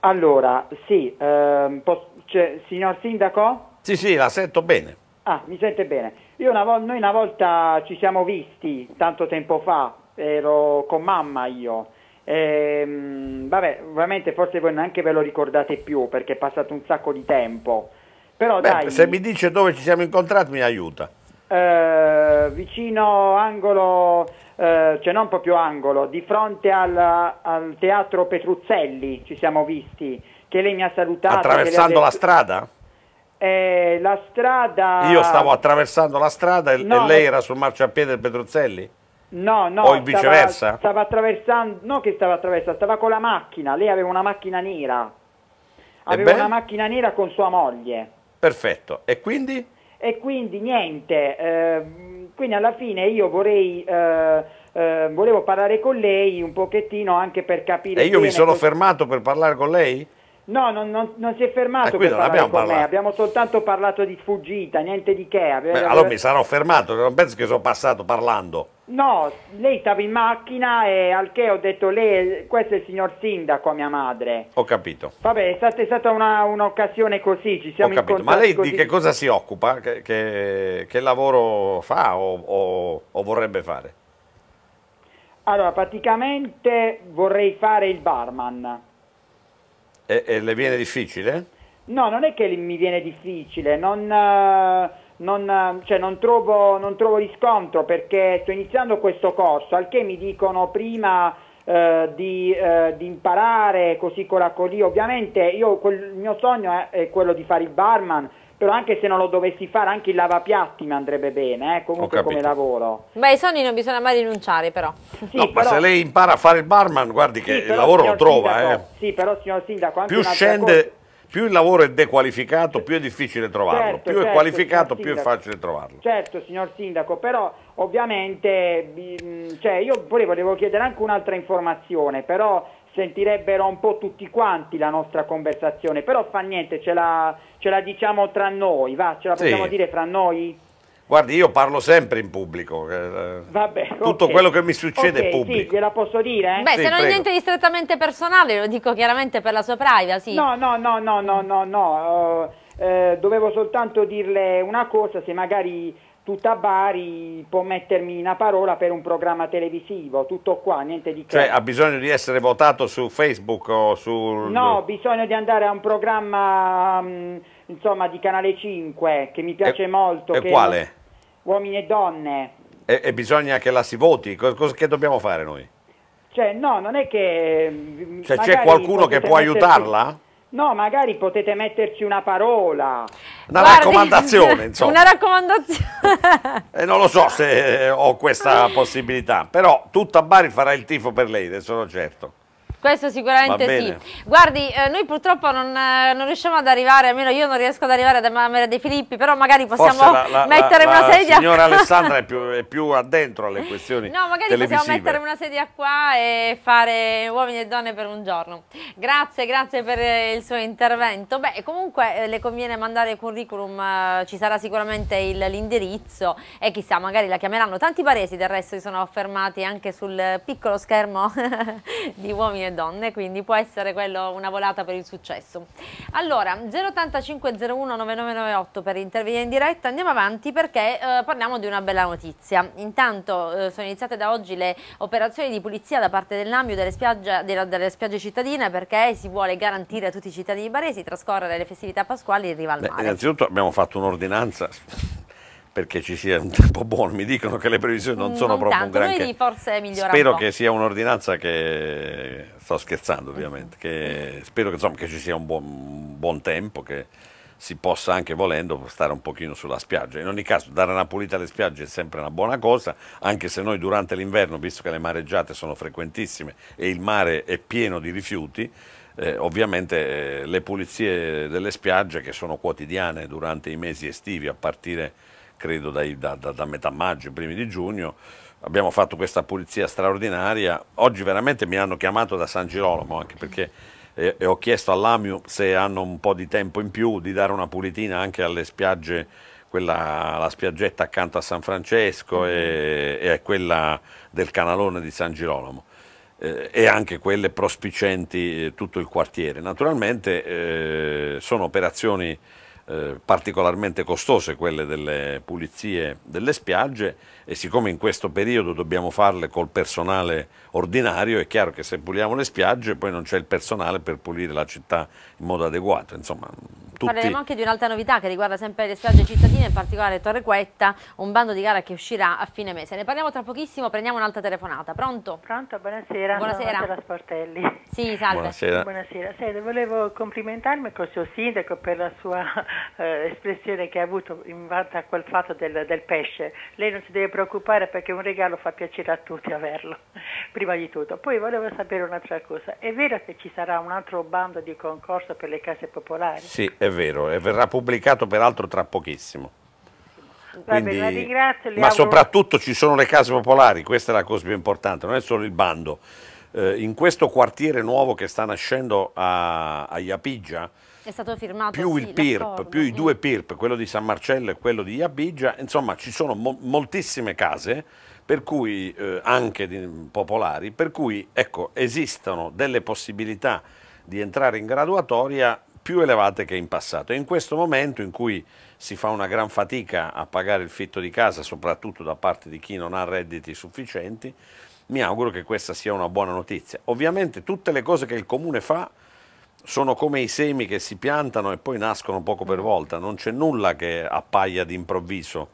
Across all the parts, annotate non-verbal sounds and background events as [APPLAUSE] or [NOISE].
Allora, sì, ehm, posso, cioè, signor Sindaco? Sì, sì, la sento bene. Ah, mi sente bene. Una vo- noi una volta ci siamo visti, tanto tempo fa, ero con mamma io. Ehm, vabbè, ovviamente forse voi neanche ve lo ricordate più perché è passato un sacco di tempo. Però Beh, dai, se mi dice dove ci siamo incontrati mi aiuta eh, vicino angolo, eh, cioè non proprio angolo, di fronte al, al, teatro Petruzzelli ci siamo visti, che lei mi ha salutato. Attraversando detto... la strada? Eh, la strada... Io stavo attraversando la strada e, no, e lei eh. era sul marciapiede del Petruzzelli? No, no, o viceversa? Stava, stava attraversando, no che stava attraversando, stava con la macchina, lei aveva una macchina nera, aveva una macchina nera con sua moglie. Perfetto, e quindi? E quindi niente, eh, quindi alla fine io vorrei... Eh, eh, volevo parlare con lei un pochettino anche per capire. E io mi sono fermato per parlare con lei? No, non, non, non si è fermato eh, per non abbiamo con parlato. me, abbiamo soltanto parlato di sfuggita, niente di che. Beh, allora mi sarò fermato, non penso che sono passato parlando. No, lei stava in macchina e al che ho detto lei, questo è il signor sindaco, mia madre. Ho capito. Vabbè, è stata, è stata una, un'occasione così, ci siamo Ho capito, ma lei così. di che cosa si occupa? Che, che, che lavoro fa o, o, o vorrebbe fare? Allora, praticamente vorrei fare il barman. E, e, le viene difficile? No, non è che mi viene difficile, non... Uh, non, eh, cioè non, trovo, non, trovo, riscontro perché sto iniziando questo corso, al che mi dicono prima eh, di, eh, di, imparare così con la così, ovviamente io, quel, il mio sogno è, è, quello di fare il barman, però anche se non lo dovessi fare anche il lavapiatti mi andrebbe bene, eh, comunque come lavoro. Beh, ai sogni non bisogna mai rinunciare però. Sì, no, però, ma se lei impara a fare il barman, guardi che sì, il lavoro lo trova. Sindaco, eh. sì, però signor Sindaco, anche più scende... Cosa, più il lavoro è dequalificato, più è difficile trovarlo, certo, più certo, è qualificato, più è facile trovarlo. Certo, signor Sindaco, però ovviamente mm, cioè, io pure volevo chiedere anche un'altra informazione, però sentirebbero un po' tutti quanti la nostra conversazione, però fa niente, ce la, ce la diciamo tra noi, va, ce la possiamo sì. dire fra noi? Guardi, io parlo sempre in pubblico. Eh, eh, Vabbè, Tutto okay. quello che mi succede okay, è pubblico. Sì, gliela posso dire? Eh? Beh, sì, se non prego. è niente di strettamente personale, lo dico chiaramente per la sua privacy. No, no, no, no, no, no, no. Eh, eh, dovevo soltanto dirle una cosa, se magari tutta Bari può mettermi una parola per un programma televisivo, tutto qua, niente di che. Cioè ha bisogno di essere votato su Facebook o su... No, bisogna di andare a un programma, mm, insomma, di Canale 5, che mi piace e, molto. E quale? uomini e donne. E, e bisogna che la si voti, cosa, che dobbiamo fare noi? Cioè, no, non è che... Mm, cioè, c'è qualcuno che può metterci... aiutarla? No, magari potete metterci una parola. Una Guardi, raccomandazione, [LAUGHS] insomma. Una raccomandazione. e eh, non lo so se eh, ho questa possibilità, però tutta Bari farà il tifo per lei, ne sono certo. Questo sicuramente sì. Guardi, eh, noi purtroppo non, eh, non, riusciamo ad arrivare, almeno io non riesco ad arrivare da Maria De Filippi, però magari possiamo la, la, mettere la, una sedia. La signora Alessandra è più, è più, addentro alle [LAUGHS] questioni No, magari possiamo mettere una sedia qua e fare uomini e donne per un giorno. Grazie, grazie per eh, il suo intervento. Beh, comunque eh, le conviene mandare il curriculum, eh, ci sarà sicuramente l'indirizzo e chissà, magari la chiameranno. Tanti paresi del resto si sono affermati anche sul piccolo schermo [LAUGHS] di uomini e donne e donne, quindi può essere quello una volata per il successo. Allora, 085 01 per intervenire in diretta, andiamo avanti perché eh, parliamo di una bella notizia. Intanto eh, sono iniziate da oggi le operazioni di pulizia da parte del delle spiagge, delle, spiagge cittadine perché si vuole garantire a tutti i cittadini baresi trascorrere le festività pasquali in riva al Beh, Innanzitutto abbiamo fatto un'ordinanza perché ci sia un tempo buono. Mi dicono che le previsioni non, mm, non sono proprio tanto. un granché. Lunedì forse migliorano. Spero che sia un'ordinanza che sto scherzando ovviamente, che spero che, insomma, che ci sia un buon, un buon, tempo che si possa anche volendo stare un pochino sulla spiaggia. In ogni caso dare una pulita alle spiagge è sempre una buona cosa, anche se noi durante l'inverno, visto che le mareggiate sono frequentissime e il mare è pieno di rifiuti, eh, ovviamente eh, le pulizie delle spiagge che sono quotidiane durante i mesi estivi a partire credo dai, da, da, da, metà maggio, primi di giugno, abbiamo fatto questa pulizia straordinaria, oggi veramente mi hanno chiamato da San Girolamo anche perché eh, ho chiesto all'Amiu se hanno un po' di tempo in più di dare una pulitina anche alle spiagge, quella, la spiaggetta accanto a San Francesco e, e quella del canalone di San Girolamo. Eh, e anche quelle prospicenti eh, tutto il quartiere. Naturalmente eh, sono operazioni eh, particolarmente costose quelle delle pulizie delle spiagge e siccome in questo periodo dobbiamo farle col personale ordinario è chiaro che se puliamo le spiagge poi non c'è il personale per pulire la città in modo adeguato, insomma tutti. Parleremo anche di un'altra novità che riguarda sempre le spiagge cittadine, in particolare Torre Quetta, un bando di gara che uscirà a fine mese. Ne parliamo tra pochissimo, prendiamo un'altra telefonata. Pronto? Pronto, buonasera. Buonasera. Buonasera Sportelli. Sì, salve. Buonasera. buonasera. Sede, volevo complimentarmi con il suo sindaco per la sua eh, espressione che ha avuto in vanta a quel fatto del, del pesce. Lei non si deve preoccupare perché un regalo fa piacere a tutti averlo, [LAUGHS] prima di tutto. Poi volevo sapere un'altra cosa. È vero che ci sarà un altro bando di concorso per le case popolari? Sì, è è vero, e verrà pubblicato peraltro tra pochissimo. Quindi, Vabbè, ma auguro... soprattutto ci sono le case popolari, questa è la cosa più importante, non è solo il bando. Eh, in questo quartiere nuovo che sta nascendo a, a Iapiggia, è stato firmato più sì, il PIRP, più i due PIRP, quello di San Marcello e quello di Iapigia, insomma ci sono mo- moltissime case, per cui, eh, anche di, popolari, per cui ecco, esistono delle possibilità di entrare in graduatoria più elevate che in passato e in questo momento in cui si fa una gran fatica a pagare il fitto di casa, soprattutto da parte di chi non ha redditi sufficienti, mi auguro che questa sia una buona notizia. Ovviamente tutte le cose che il comune fa sono come i semi che si piantano e poi nascono poco per volta, non c'è nulla che appaia d'improvviso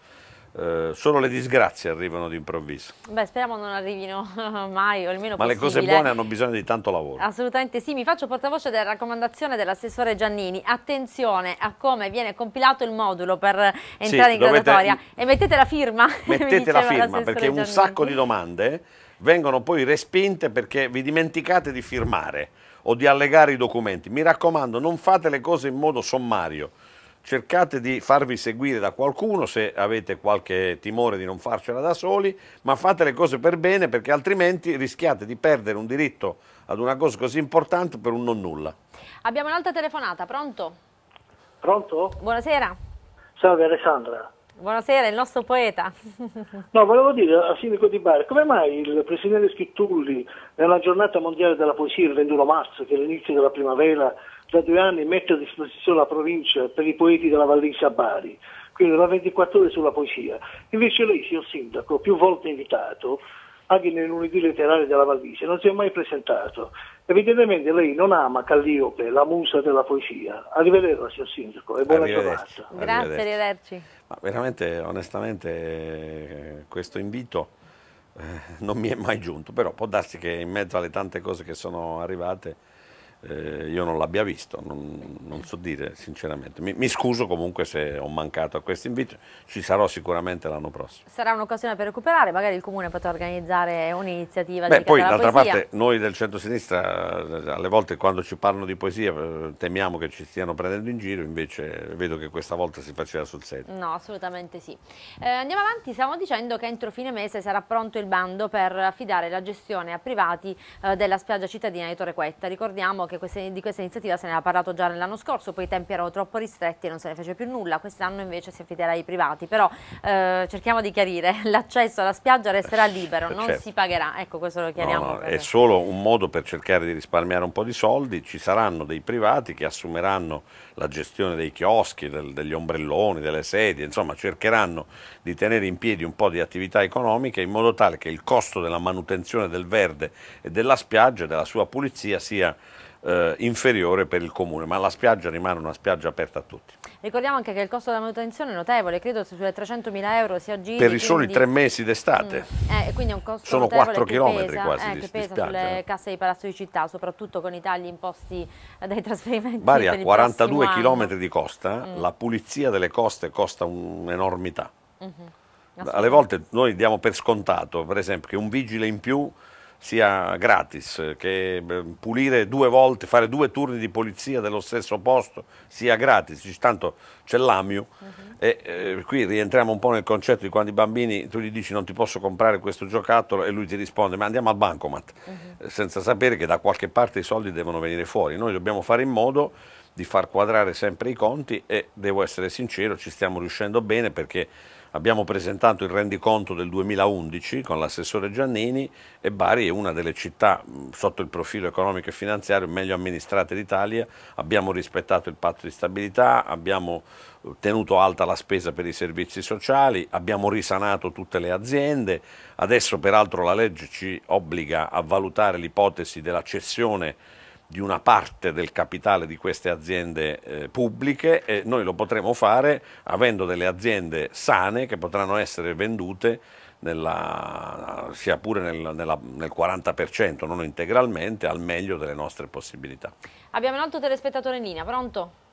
eh, solo le disgrazie arrivano d'improvviso. Beh, speriamo non arrivino [LAUGHS] mai, o almeno Ma possibile. le cose buone hanno bisogno di tanto lavoro. Assolutamente sì, mi faccio portavoce della raccomandazione dell'assessore Giannini. Attenzione a come viene compilato il modulo per entrare sì, in graduatoria e mettete la firma. [LAUGHS] Mettete la firma perché Giannini. un sacco di domande vengono poi respinte perché vi dimenticate di firmare o di allegare i documenti. Mi raccomando, non fate le cose in modo sommario cercate di farvi seguire da qualcuno se avete qualche timore di non farcela da soli, ma fate le cose per bene perché altrimenti rischiate di perdere un diritto ad una cosa così importante per un non nulla. Abbiamo un'altra telefonata, pronto? Pronto? Buonasera. Salve Alessandra. Buonasera, il nostro poeta. no, volevo dire al sindaco Di Bari, come mai il presidente Schittulli nella giornata mondiale della poesia il 21 marzo, che è l'inizio della primavera, da due anni mette a disposizione la provincia per i poeti della Vallese a Bari, quindi la 24 ore sulla poesia. Invece lei, signor Sindaco, più volte invitato, anche nel lunedì letterario della Vallese, non si è mai presentato. Evidentemente lei non ama Calliope, la musa della poesia. Arrivederla, signor Sindaco, e buona giornata. Grazie, arrivederci. Ma veramente, onestamente, eh, questo invito eh, non mi è mai giunto, però può darsi che in mezzo alle tante cose che sono arrivate eh, io non l'abbia visto, non, non so dire sinceramente. Mi, mi, scuso comunque se ho mancato a questo invito, ci sarò sicuramente l'anno prossimo. Sarà un'occasione per recuperare, magari il Comune potrà organizzare un'iniziativa Beh, poi d'altra parte noi del centro-sinistra eh, alle volte quando ci parlano di poesia eh, temiamo che ci stiano prendendo in giro, invece vedo che questa volta si faceva sul serio. No, assolutamente sì. Eh, andiamo avanti, stiamo dicendo che entro fine mese sarà pronto il bando per affidare la gestione a privati eh, della spiaggia cittadina di Torre Quetta. Ricordiamo Diciamo che queste, di questa iniziativa se ne era parlato già nell'anno scorso, poi i tempi erano troppo ristretti e non se ne fece più nulla, quest'anno invece si affiderà ai privati, però eh, cerchiamo di chiarire, [LAUGHS] l'accesso alla spiaggia resterà libero, non certo. si pagherà, ecco questo lo chiariamo. No, no, è solo un modo per cercare di risparmiare un po' di soldi, ci saranno dei privati che assumeranno la gestione dei chioschi, del, degli ombrelloni, delle sedie, insomma cercheranno di tenere in piedi un po' di attività economiche in modo tale che il costo della manutenzione del verde e della spiaggia e della sua pulizia sia eh, inferiore per il comune, ma la spiaggia rimane una spiaggia aperta a tutti. Ricordiamo anche che il costo della manutenzione è notevole, credo che sulle 300.000 euro si aggiri. Per i soli tre mesi d'estate. Mm. Eh, quindi è un costo Sono 4 km pesa, quasi eh, di, che pesa eh, di spiaggia, sulle casse di Palazzo di Città, soprattutto con i tagli imposti dai trasferimenti. Bari ha 42 km di costa, mm. la pulizia delle coste costa un'enormità. Mm -hmm. Alle volte noi diamo per scontato, per esempio, che un vigile in più sia gratis, che ehm, pulire due volte, fare due turni di polizia dello stesso posto sia gratis, tanto c'è l'AMIU uh-huh. e eh, qui rientriamo un po' nel concetto di quando i bambini tu gli dici non ti posso comprare questo giocattolo e lui ti risponde ma andiamo al bancomat uh-huh. senza sapere che da qualche parte i soldi devono venire fuori, noi dobbiamo fare in modo di far quadrare sempre i conti e devo essere sincero ci stiamo riuscendo bene perché Abbiamo presentato il rendiconto del 2011 con l'assessore Giannini e Bari è una delle città sotto il profilo economico e finanziario meglio amministrate d'Italia, abbiamo rispettato il patto di stabilità, abbiamo eh, tenuto alta la spesa per i servizi sociali, abbiamo risanato tutte le aziende, adesso peraltro la legge ci obbliga a valutare l'ipotesi della cessione di una parte del capitale di queste aziende eh, pubbliche e noi lo potremo fare avendo delle aziende sane che potranno essere vendute nella, sia pure nel, nella, nel 40%, non integralmente, al meglio delle nostre possibilità. Abbiamo un altro telespettatore in linea, pronto?